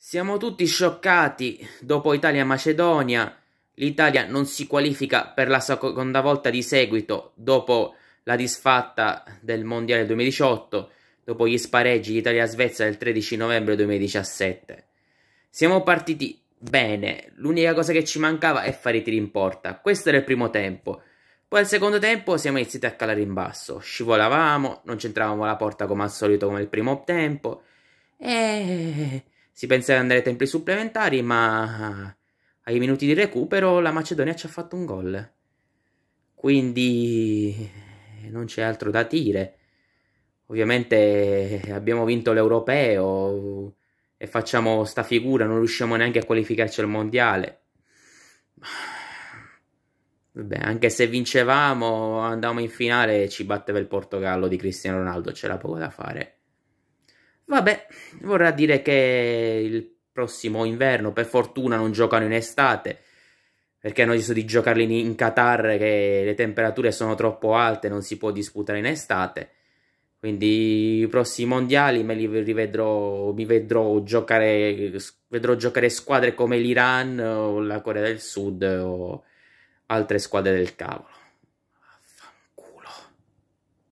Siamo tutti scioccati. Dopo Italia-Macedonia, l'Italia non si qualifica per la seconda volta di seguito dopo la disfatta del Mondiale 2018, dopo gli spareggi Italia-Svezia del 13 novembre 2017. Siamo partiti bene, l'unica cosa che ci mancava è fare i tiri in porta. Questo era il primo tempo. Poi al secondo tempo siamo iniziati a calare in basso, scivolavamo, non centravamo la porta come al solito come il primo tempo e si pensava di andare ai tempi supplementari, ma ai minuti di recupero la Macedonia ci ha fatto un gol. Quindi non c'è altro da dire. Ovviamente abbiamo vinto l'europeo e facciamo sta figura, non riusciamo neanche a qualificarci al mondiale. Vabbè, anche se vincevamo, andavamo in finale e ci batteva il Portogallo di Cristiano Ronaldo, c'era poco da fare. Vabbè, vorrà dire che il prossimo inverno per fortuna non giocano in estate, perché hanno deciso di giocarli in, Qatar che le temperature sono troppo alte, non si può disputare in estate. Quindi i prossimi mondiali me li rivedrò, mi vedrò giocare, vedrò giocare squadre come l'Iran o la Corea del Sud o altre squadre del cavolo.